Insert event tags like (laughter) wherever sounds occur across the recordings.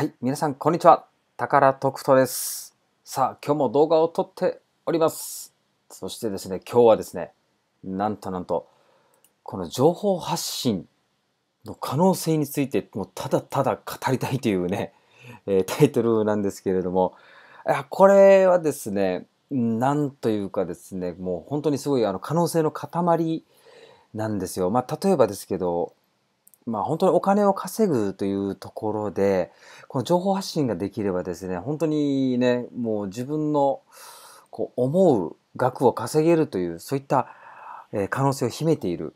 はい、皆さんこんにちは。タカラ宝徳人です。さあ、今日も動画を撮っております。そしてですね、今日はですね、なんとなんと、この情報発信の可能性について、もうただただ語りたいというね、えー、タイトルなんですけれども、これはですね、なんというかですね、もう本当にすごいあの可能性の塊なんですよ。まあ、例えばですけど、まあ、本当にお金を稼ぐというところで、この情報発信ができればですね、本当にね、もう自分のこう思う額を稼げるという、そういった可能性を秘めている、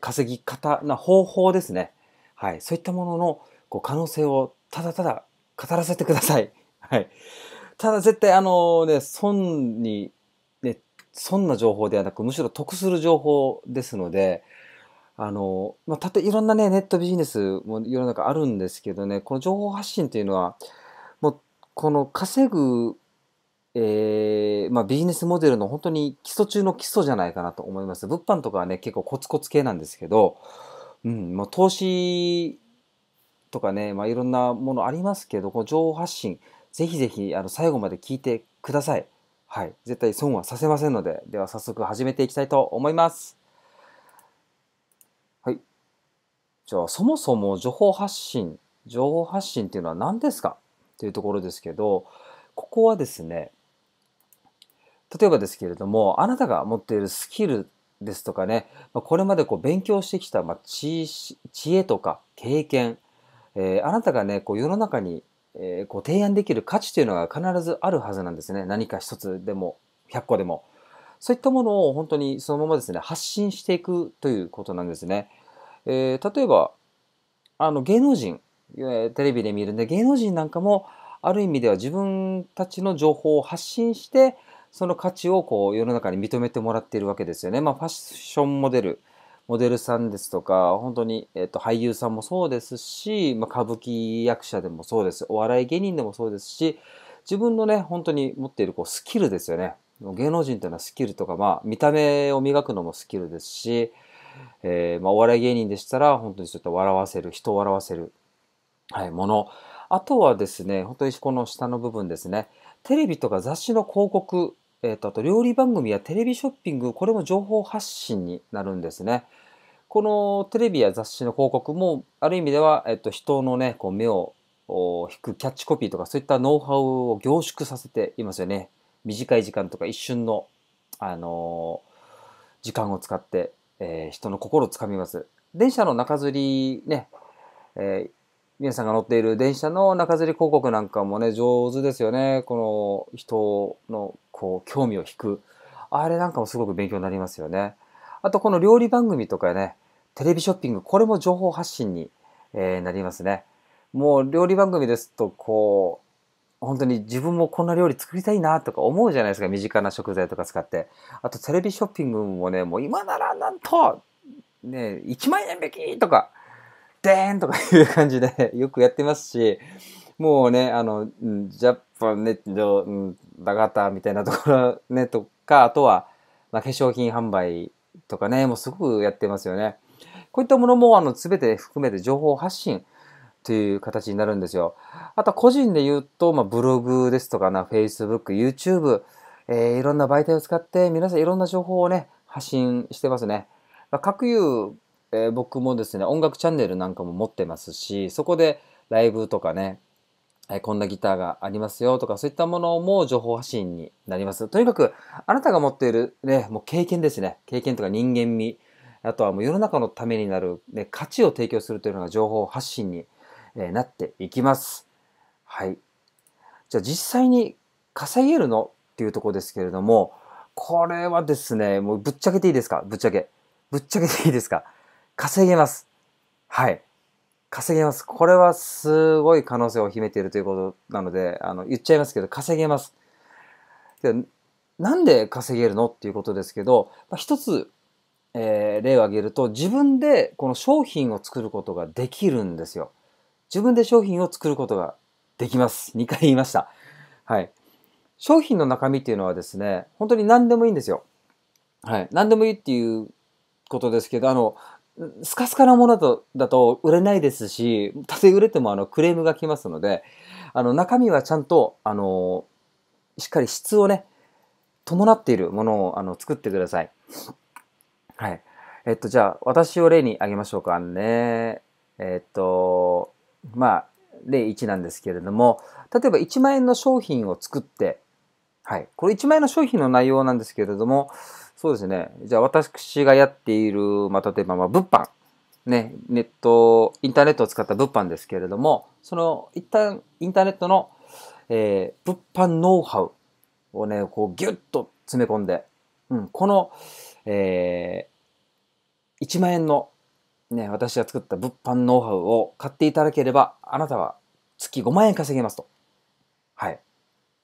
稼ぎ方な方法ですね。はい。そういったもののこう可能性をただただ語らせてください。(laughs) はい。ただ絶対あのね、損に、ね、損な情報ではなく、むしろ得する情報ですので、あの、まあ、たといろんなね、ネットビジネスも世の中あるんですけどね、この情報発信というのは、もう、この稼ぐ、えー、まあ、ビジネスモデルの本当に基礎中の基礎じゃないかなと思います。物販とかはね、結構コツコツ系なんですけど、うん、まあ、投資とかね、まあ、いろんなものありますけど、この情報発信、ぜひぜひ、あの、最後まで聞いてください。はい。絶対損はさせませんので、では早速始めていきたいと思います。はい。じゃあ、そもそも情報発信、情報発信っていうのは何ですかっていうところですけど、ここはですね、例えばですけれども、あなたが持っているスキルですとかね、これまでこう勉強してきた知知恵とか経験、えー、あなたがね、こう世の中にえこう提案できる価値というのが必ずあるはずなんですね。何か一つでも、100個でも。そういったものを本当にそのままですね、発信していくということなんですね。えー、例えば、あの芸能人、テレビで見るんで、芸能人なんかも、ある意味では自分たちの情報を発信して、その価値をこう世の中に認めてもらっているわけですよね。まあ、ファッションモデル、モデルさんですとか、本当に、えっと、俳優さんもそうですし、まあ、歌舞伎役者でもそうです。お笑い芸人でもそうですし、自分のね、本当に持っているこうスキルですよね。芸能人っていうのはスキルとか、まあ、見た目を磨くのもスキルですし、えー、まあ、お笑い芸人でしたら、本当にちょっと笑わせる、人を笑わせる、はい、もの。あとはですね、本当にこの下の部分ですね、テレビとか雑誌の広告、えっ、ー、と、あと料理番組やテレビショッピング、これも情報発信になるんですね。このテレビや雑誌の広告も、ある意味では、えっ、ー、と、人のね、こう目を引くキャッチコピーとか、そういったノウハウを凝縮させていますよね。短い時間とか一瞬の、あの時間を使って、えー、人の心をつかみます。電車の中吊りね、えー、皆さんが乗っている電車の中吊り広告なんかもね、上手ですよね。この人のこう興味を引く。あれなんかもすごく勉強になりますよね。あとこの料理番組とかね、テレビショッピング、これも情報発信に、えー、なりますね。もう料理番組ですと、こう、本当に自分もこんな料理作りたいなとか思うじゃないですか身近な食材とか使ってあとテレビショッピングもねもう今ならなんとね1万円引きとかでーんとかいう感じで (laughs) よくやってますしもうねあのジャパンネットだがたみたいなところねとかあとは、まあ、化粧品販売とかねもうすごくやってますよねこういったものもあの全て含めて情報発信っていう形になるんですよ。あと個人で言うと、まあ、ブログですとかな、Facebook、YouTube、えー、いろんな媒体を使って皆さんいろんな情報をね、発信してますね。まあ、各有、えー、僕もですね、音楽チャンネルなんかも持ってますし、そこでライブとかね、えー、こんなギターがありますよとか、そういったものも情報発信になります。とにかく、あなたが持っているね、もう経験ですね。経験とか人間味。あとはもう世の中のためになる、ね、価値を提供するというのが情報発信にえなっていきます。はい。じゃあ実際に稼げるのっていうとこですけれども、これはですね、もうぶっちゃけていいですかぶっちゃけ。ぶっちゃけていいですか稼げます。はい。稼げます。これはすごい可能性を秘めているということなので、あの、言っちゃいますけど、稼げます。でなんで稼げるのっていうことですけど、まあ、一つ、えー、例を挙げると、自分でこの商品を作ることができるんですよ。自分で商品を作ることができます。2回言いました。はい。商品の中身っていうのはですね、本当に何でもいいんですよ。はい。何でもいいっていうことですけど、あの、スカスカなものだとだと売れないですし、たとえ売れてもあのクレームが来ますので、あの中身はちゃんと、あの、しっかり質をね、伴っているものをあの作ってください。はい。えっと、じゃあ、私を例に挙げましょうかね。えっと、まあ、例1なんですけれども、例えば1万円の商品を作って、はい。これ1万円の商品の内容なんですけれども、そうですね。じゃあ私がやっている、まあ、例えば、まあ、物販。ね、ネット、インターネットを使った物販ですけれども、その、一旦、インターネットの、えー、物販ノウハウをね、こう、ぎゅっと詰め込んで、うん、この、えー、1万円のね、私が作った物販ノウハウを買っていただければ、あなたは月5万円稼げますと。はい。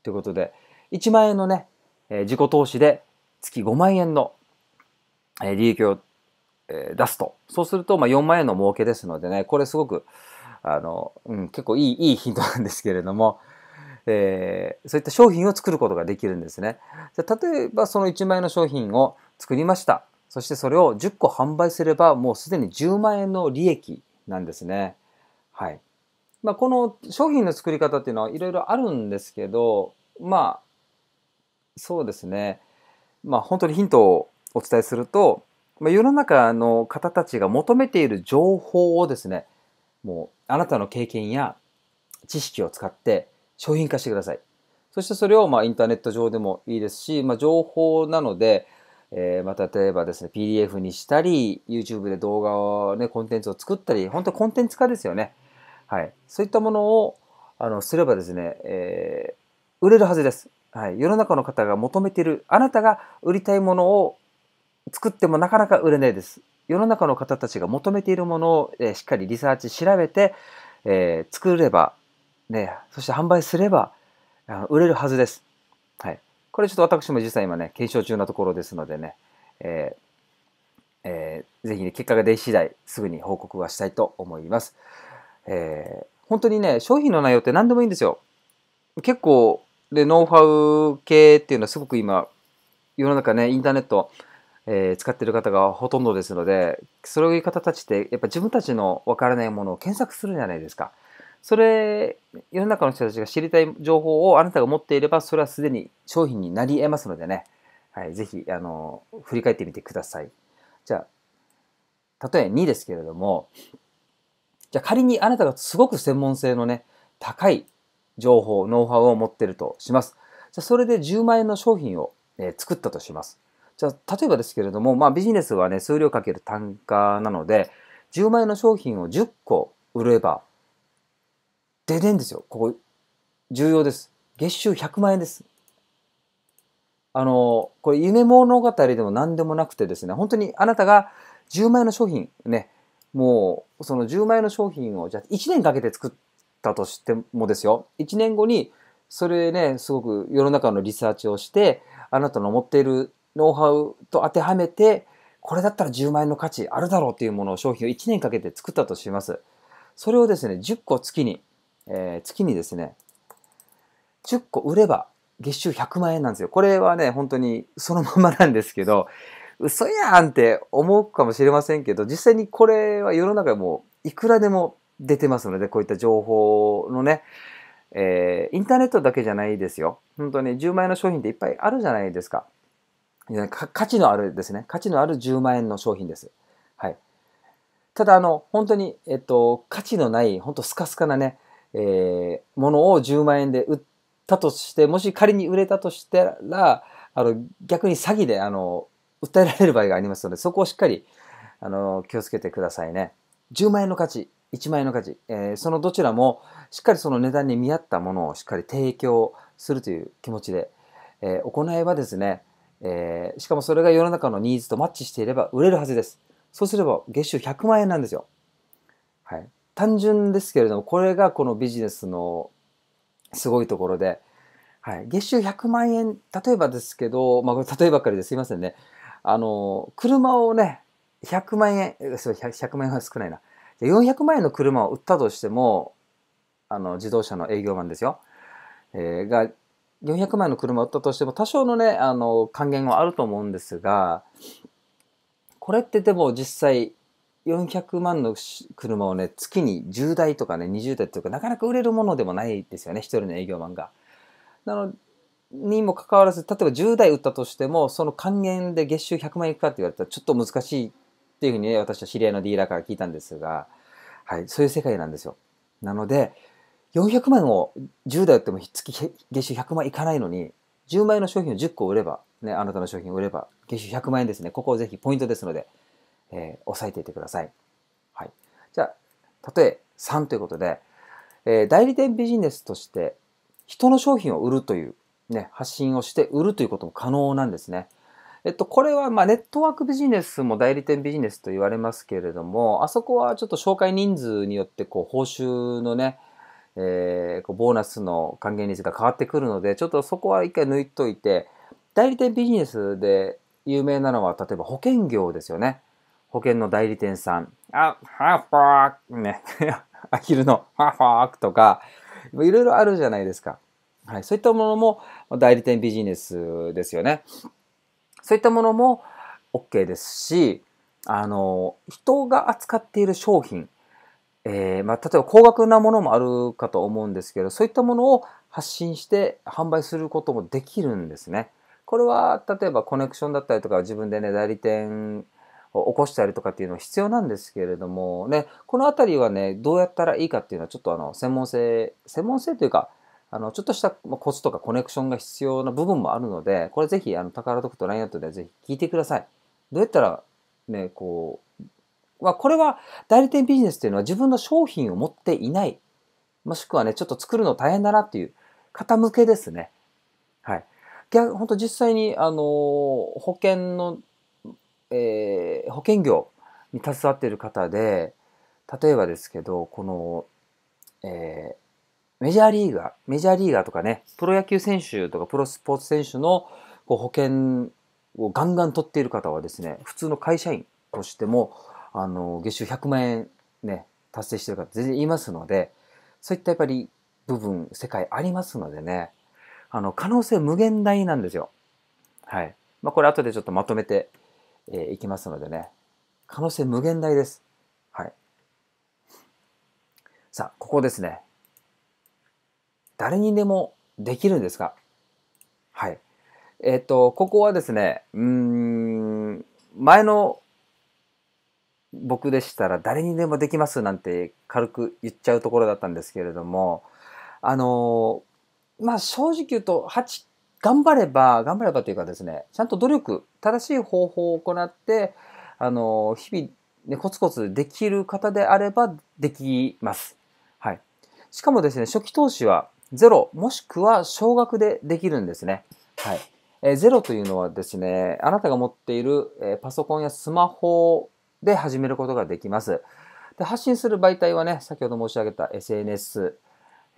ということで、1万円のね、え自己投資で月5万円の、え利益を、え出すと。そうすると、まあ、4万円の儲けですのでね、これすごく、あの、うん、結構いい、いいヒントなんですけれども、えー、そういった商品を作ることができるんですね。じゃ例えばその1万円の商品を作りました。そしてそれを10個販売すればもうすでに10万円の利益なんですね。はい。まあ、この商品の作り方っていうのはいろいろあるんですけど、まあ、そうですね。まあ、本当にヒントをお伝えすると、まあ、世の中の方たちが求めている情報をですね、もうあなたの経験や知識を使って商品化してください。そしてそれをまあインターネット上でもいいですし、まあ、情報なので、えー、また例えばですね、PDF にしたり、YouTube で動画をね、コンテンツを作ったり、本当コンテンツ化ですよね。はい。そういったものを、あの、すればですね、えー、売れるはずです。はい。世の中の方が求めている、あなたが売りたいものを作ってもなかなか売れないです。世の中の方たちが求めているものを、えー、しっかりリサーチ調べて、えー、作れば、ね、そして販売すれば、あの売れるはずです。はい。これちょっと私も実際今ね、検証中のところですのでね、えーえー、ぜひね、結果が出次第、すぐに報告はしたいと思います。えー、本当にね、商品の内容って何でもいいんですよ。結構、で、ノウハウ系っていうのはすごく今、世の中ね、インターネット、えー、使ってる方がほとんどですので、そういう方たちって、やっぱ自分たちのわからないものを検索するじゃないですか。それ、世の中の人たちが知りたい情報をあなたが持っていれば、それはすでに商品になり得ますのでね、はい、ぜひ、あの、振り返ってみてください。じゃあ、例え2ですけれども、じゃあ仮にあなたがすごく専門性のね、高い情報、ノウハウを持ってるとします。じゃあそれで10万円の商品を、え作ったとします。じゃあ例えばですけれども、まあビジネスはね、数量かける単価なので、10万円の商品を10個売れば、ででんですよ。ここ、重要です。月収100万円です。あの、これ夢物語でも何でもなくてですね、本当にあなたが10万円の商品ね、もうその10万円の商品をじゃあ1年かけて作ったとしてもですよ、1年後にそれね、すごく世の中のリサーチをして、あなたの持っているノウハウと当てはめて、これだったら10万円の価値あるだろうっていうものを商品を1年かけて作ったとします。それをですね、10個月にえー、月にですね、10個売れば月収100万円なんですよ。これはね、本当にそのままなんですけど、(laughs) 嘘やんって思うかもしれませんけど、実際にこれは世の中もういくらでも出てますので、こういった情報のね、えー、インターネットだけじゃないですよ。本当に10万円の商品っていっぱいあるじゃないですか。か価値のあるですね。価値のある10万円の商品です。はい。ただ、あの、本当に、えっと、価値のない、本当スカスカなね、えー、ものを10万円で売ったとして、もし仮に売れたとしたら、あの、逆に詐欺で、あの、訴えられる場合がありますので、そこをしっかり、あの、気をつけてくださいね。10万円の価値、1万円の価値、えー、そのどちらも、しっかりその値段に見合ったものをしっかり提供するという気持ちで、えー、行えばですね、えー、しかもそれが世の中のニーズとマッチしていれば売れるはずです。そうすれば月収100万円なんですよ。はい。単純ですけれども、これがこのビジネスのすごいところで、はい、月収100万円、例えばですけど、まあ、例えばかりですいませんね。あの、車をね、100万円、100万円は少ないな。400万円の車を売ったとしても、あの、自動車の営業マンですよ。えー、が、400万円の車を売ったとしても、多少のね、あの、還元はあると思うんですが、これってでも実際、400万の車をね、月に10台とかね、20台とか、なかなか売れるものでもないですよね、一人の営業マンが。なのにもかかわらず、例えば10台売ったとしても、その還元で月収100万円いくかって言われたら、ちょっと難しいっていうふうにね、私は知り合いのディーラーから聞いたんですが、はい、そういう世界なんですよ。なので、400万を10台売っても月月収100万いかないのに、10万円の商品を10個売れば、ね、あなたの商品を売れば、月収100万円ですね。ここぜひポイントですので、えー、押さえていてください。はい。じゃあ、例え3ということで、えー、代理店ビジネスとして人の商品を売るという、ね、発信をして売るということも可能なんですね。えっと、これは、まネットワークビジネスも代理店ビジネスと言われますけれども、あそこはちょっと紹介人数によって、こう、報酬のね、えー、こうボーナスの還元率が変わってくるので、ちょっとそこは一回抜いといて、代理店ビジネスで有名なのは、例えば保険業ですよね。保険の代理店さん、あ、ハーフークね、(laughs) アヒルのハーフークとか、いろいろあるじゃないですか。はい、そういったものも代理店ビジネスですよね。そういったものも OK ですし、あの、人が扱っている商品、えー、まあ、例えば高額なものもあるかと思うんですけど、そういったものを発信して販売することもできるんですね。これは、例えばコネクションだったりとか、自分でね、代理店起こしたりとかっていうのは必要なんですけれどもね、このあたりはね、どうやったらいいかっていうのはちょっとあの、専門性、専門性というか、あの、ちょっとしたコツとかコネクションが必要な部分もあるので、これぜひ、あの、宝得とラインアウトでぜひ聞いてください。どうやったら、ね、こう、まあ、これは代理店ビジネスっていうのは自分の商品を持っていない、もしくはね、ちょっと作るの大変だなっていう方向けですね。はい。逆、本当実際に、あの、保険のえー、保険業に携わっている方で、例えばですけど、この、えー、メジャーリーガー、メジャーリーガーとかね、プロ野球選手とかプロスポーツ選手のこう保険をガンガン取っている方はですね、普通の会社員としても、あの、月収100万円ね、達成している方全然いますので、そういったやっぱり部分、世界ありますのでね、あの、可能性無限大なんですよ。はい。まあ、これ後でちょっとまとめてえー、いきますのでね、可能性無限大です。はい。さあ、ここですね。誰にでもできるんですかはい。えっ、ー、と、ここはですね、うん、前の僕でしたら誰にでもできますなんて軽く言っちゃうところだったんですけれども、あのまあ正直言うと8頑張れば、頑張ればというかですね、ちゃんと努力、正しい方法を行って、あの、日々、ね、コツコツできる方であればできます。はい。しかもですね、初期投資はゼロ、もしくは少額でできるんですね。はい。えー、ゼロというのはですね、あなたが持っている、えー、パソコンやスマホで始めることができます。で発信する媒体はね、先ほど申し上げた SNS、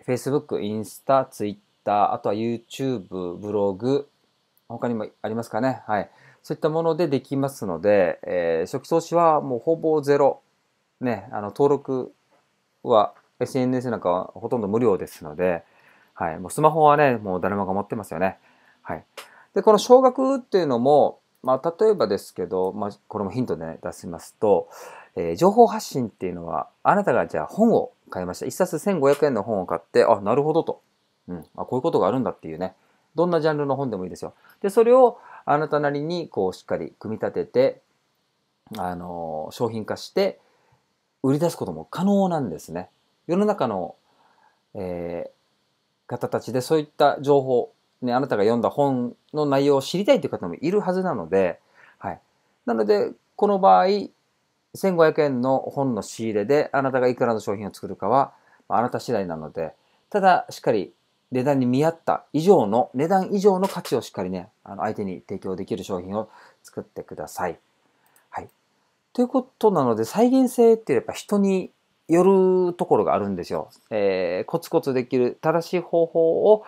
Facebook、インスタ、Twitter、Twitter、あとは YouTube、ブログ、他にもありますかね。はい。そういったものでできますので、えー、初期投資はもうほぼゼロ。ね、あの、登録は SNS なんかはほとんど無料ですので、はい。もうスマホはね、もう誰もが持ってますよね。はい。で、この少額っていうのも、まあ、例えばですけど、まあ、これもヒントで、ね、出しますと、えー、情報発信っていうのは、あなたがじゃあ本を買いました。1冊1500円の本を買って、あ、なるほどと。うん、あこういうことがあるんだっていうね、どんなジャンルの本でもいいですよ。で、それをあなたなりにこうしっかり組み立てて、あの商品化して売り出すことも可能なんですね。世の中の、えー、方たちでそういった情報、ね、あなたが読んだ本の内容を知りたいという方もいるはずなので、はい。なので、この場合、1500円の本の仕入れであなたがいくらの商品を作るかは、あなた次第なので、ただしっかり値段に見合った以上の、値段以上の価値をしっかりね、あの相手に提供できる商品を作ってください。はい。ということなので、再現性ってやっぱ人によるところがあるんですよ。えー、コツコツできる正しい方法を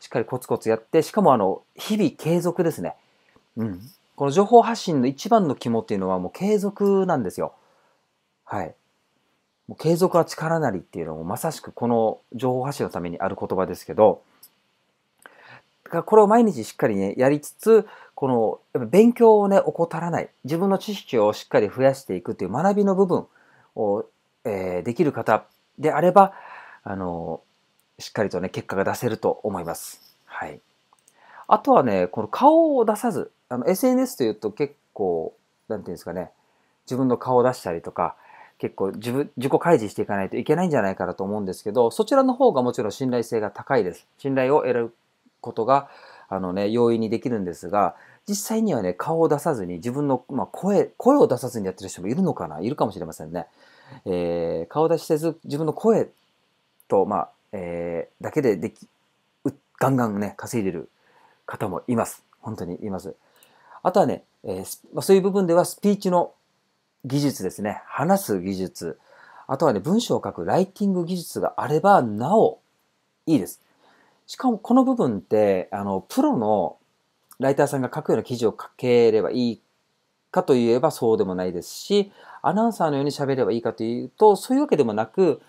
しっかりコツコツやって、しかもあの、日々継続ですね。うん。この情報発信の一番の肝っていうのはもう継続なんですよ。はい。もう継続は力なりっていうのもまさしくこの情報発信のためにある言葉ですけど、だからこれを毎日しっかりね、やりつつ、この、勉強をね、怠らない。自分の知識をしっかり増やしていくっていう学びの部分を、えー、できる方であれば、あの、しっかりとね、結果が出せると思います。はい。あとはね、この顔を出さず、あの、SNS というと結構、なんていうんですかね、自分の顔を出したりとか、結構自分、自己開示していかないといけないんじゃないかなと思うんですけど、そちらの方がもちろん信頼性が高いです。信頼を得ることが、あのね、容易にできるんですが、実際にはね、顔を出さずに、自分の、まあ、声、声を出さずにやってる人もいるのかないるかもしれませんね。えー、顔出しせず、自分の声と、まあ、えー、だけででき、ガンガンね、稼いでる方もいます。本当にいます。あとはね、えー、まあ、そういう部分ではスピーチの技術ですね。話す技術。あとはね、文章を書くライティング技術があれば、なお、いいです。しかも、この部分って、あの、プロのライターさんが書くような記事を書ければいいかといえばそうでもないですし、アナウンサーのように喋ればいいかというと、そういうわけでもなく、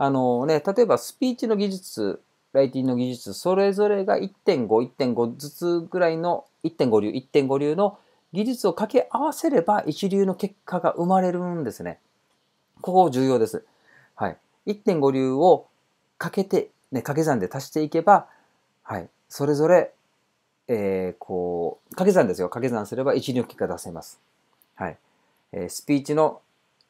あのね、例えばスピーチの技術、ライティングの技術、それぞれが1.5、1.5ずつぐらいの、1.5流、1.5流の技術を掛け合わせれば一流の結果が生まれるんですね。ここ重要です。はい。1.5流をかけて、ね、掛け算で足していけば、はい。それぞれ、えー、こう、掛け算ですよ。掛け算すれば一流の結果出せます。はい。えー、スピーチの、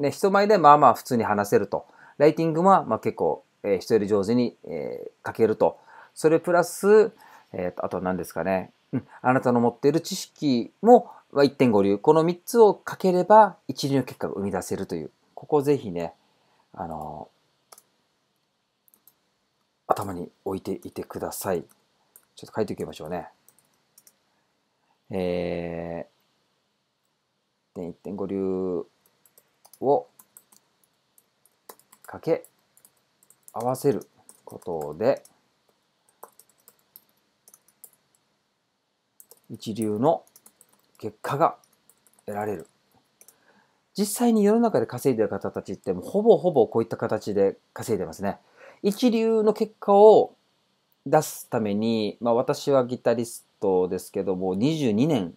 ね、人前でまあまあ普通に話せると。ライティングは、まあ結構、えー、人より上手に、えー、書けると。それプラス、えー、あと何ですかね。うん。あなたの持っている知識も、は1.5流。この3つをかければ一流の結果が生み出せるという。ここをぜひね、あの頭に置いていてください。ちょっと書いておきましょうね。えー、1.5流をかけ合わせることで一流の結果が得られる。実際に世の中で稼いでる方たちってもうほぼほぼこういった形で稼いでますね。一流の結果を出すために、まあ、私はギタリストですけども22年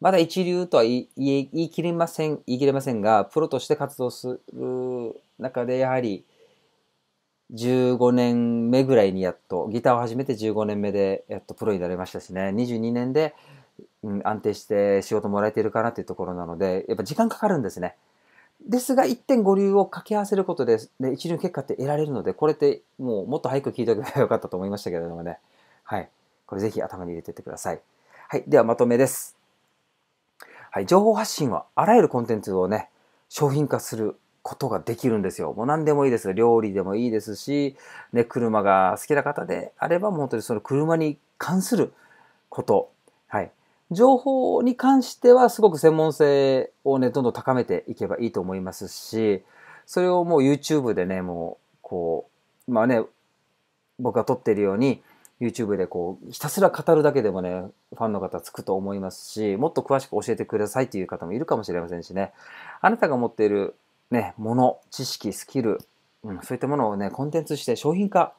まだ一流とは言い言い切れません言い切れませんがプロとして活動する中でやはり15年目ぐらいにやっとギターを始めて15年目でやっとプロになれましたしね22年でうん、安定して仕事もらえてるかなっていうところなので、やっぱ時間かかるんですね。ですが、1.5流を掛け合わせることで、で一流結果って得られるので、これってもうもっと早く聞いておけばよかったと思いましたけれどもね。はい。これぜひ頭に入れてってください。はい。ではまとめです。はい。情報発信はあらゆるコンテンツをね、商品化することができるんですよ。もう何でもいいです。料理でもいいですし、ね、車が好きな方であれば、もう本当にその車に関すること。はい。情報に関してはすごく専門性をね、どんどん高めていけばいいと思いますし、それをもう YouTube でね、もう、こう、まあね、僕が撮っているように、YouTube でこう、ひたすら語るだけでもね、ファンの方つくと思いますし、もっと詳しく教えてくださいという方もいるかもしれませんしね、あなたが持っているね、もの、知識、スキル、うん、そういったものをね、コンテンツして商品化、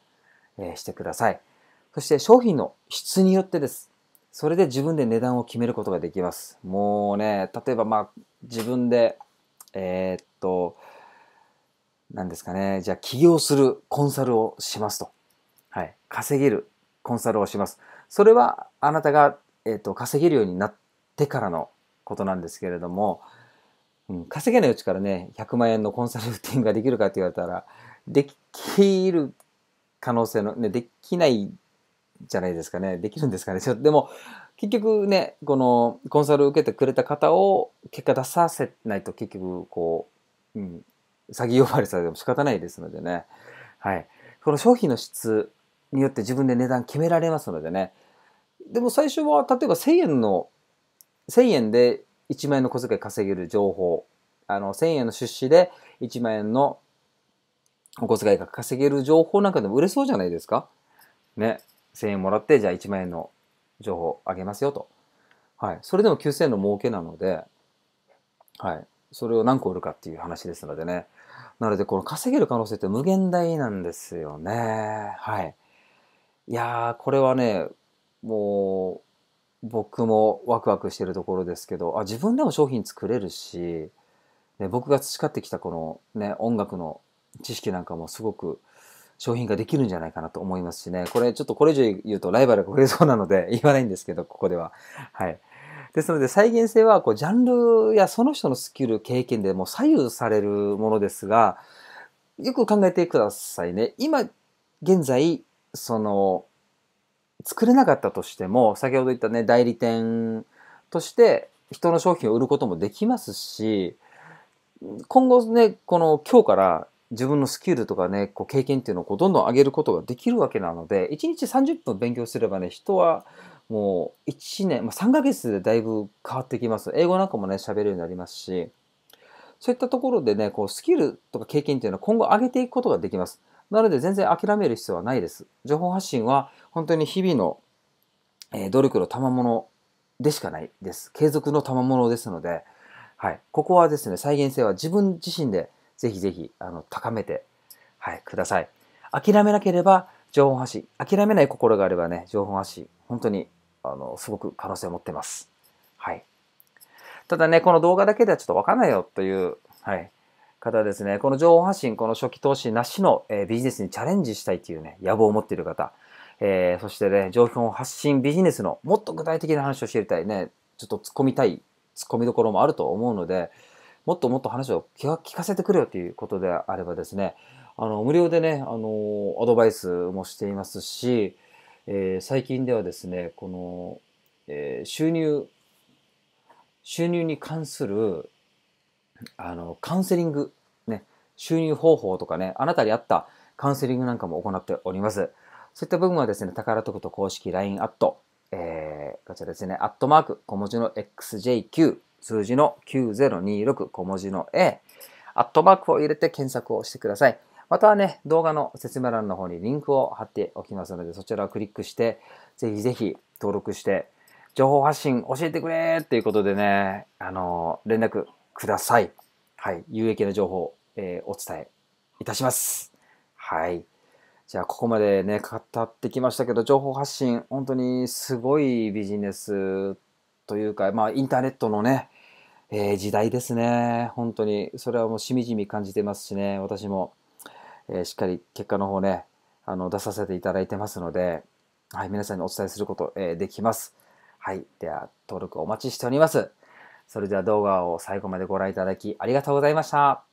えー、してください。そして商品の質によってです。それで自分で値段を決めることができます。もうね、例えばまあ自分で、えー、っと、何ですかね、じゃあ起業するコンサルをしますと。はい。稼げるコンサルをします。それはあなたが、えー、っと稼げるようになってからのことなんですけれども、うん、稼げないうちからね、100万円のコンサルティングができるかって言われたら、できる可能性の、ね、できないじゃないですかね。できるんですかね。でも、結局ね、このコンサルを受けてくれた方を結果出させないと結局こう、うん、詐欺呼ばれされても仕方ないですのでね。はい。この商品の質によって自分で値段決められますのでね。でも最初は例えば1000円の、1000円で1万円の小遣い稼げる情報、あの1000円の出資で1万円のお小遣いが稼げる情報なんかでも売れそうじゃないですか。ね。1000円もらって、じゃあ1万円の情報あげますよと。はい。それでも9000円の儲けなので、はい。それを何個売るかっていう話ですのでね。なので、この稼げる可能性って無限大なんですよね。はい。いやー、これはね、もう、僕もワクワクしてるところですけど、あ、自分でも商品作れるし、ね、僕が培ってきたこのね、音楽の知識なんかもすごく商品ができるんじゃないかなと思いますしね。これちょっとこれ以上言うとライバルが増えそうなので (laughs) 言わないんですけど、ここでは。はい。ですので再現性はこうジャンルやその人のスキル、経験でも左右されるものですが、よく考えてくださいね。今、現在、その、作れなかったとしても、先ほど言ったね、代理店として人の商品を売ることもできますし、今後ね、この今日から自分のスキルとかね、こう経験っていうのをこうどんどん上げることができるわけなので、1日30分勉強すればね、人はもう1年、まあ、3ヶ月でだいぶ変わってきます。英語なんかもね、喋るようになりますし、そういったところでね、こうスキルとか経験っていうのは今後上げていくことができます。なので全然諦める必要はないです。情報発信は本当に日々の、え努力の賜物でしかないです。継続の賜物ですので、はい。ここはですね、再現性は自分自身でぜひぜひ、あの、高めて、はい、ください。諦めなければ、情報発信。諦めない心があればね、情報発信、本当に、あの、すごく可能性を持ってます。はい。ただね、この動画だけではちょっとわかんないよという、はい、方ですね。この情報発信、この初期投資なしの、えー、ビジネスにチャレンジしたいというね、野望を持っている方。えー、そしてね、情報発信ビジネスのもっと具体的な話を知りたいね、ちょっと突っ込みたい、突っ込みどころもあると思うので、もっともっと話を聞かせてくれよということであればですね、あの、無料でね、あの、アドバイスもしていますし、えー、最近ではですね、この、えー、収入、収入に関する、あの、カウンセリング、ね、収入方法とかね、あなたに合ったカウンセリングなんかも行っております。そういった部分はですね、宝徳と公式 LINE アット、えー、こちらですね、アットマーク、小文字の XJQ 数字の9026小文字の A、アットマークを入れて検索をしてください。またはね、動画の説明欄の方にリンクを貼っておきますので、そちらをクリックして、ぜひぜひ登録して、情報発信教えてくれっていうことでね、あの、連絡ください。はい。有益な情報、えー、お伝えいたします。はい。じゃあ、ここまでね、語ってきましたけど、情報発信、本当にすごいビジネスというか、まあ、インターネットのね、えー、時代ですね。本当に。それはもうしみじみ感じてますしね、私も、えー、しっかり結果の方ね、あの、出させていただいてますので、はい、皆さんにお伝えすること、えー、できます。はい。では、登録お待ちしております。それでは動画を最後までご覧いただきありがとうございました。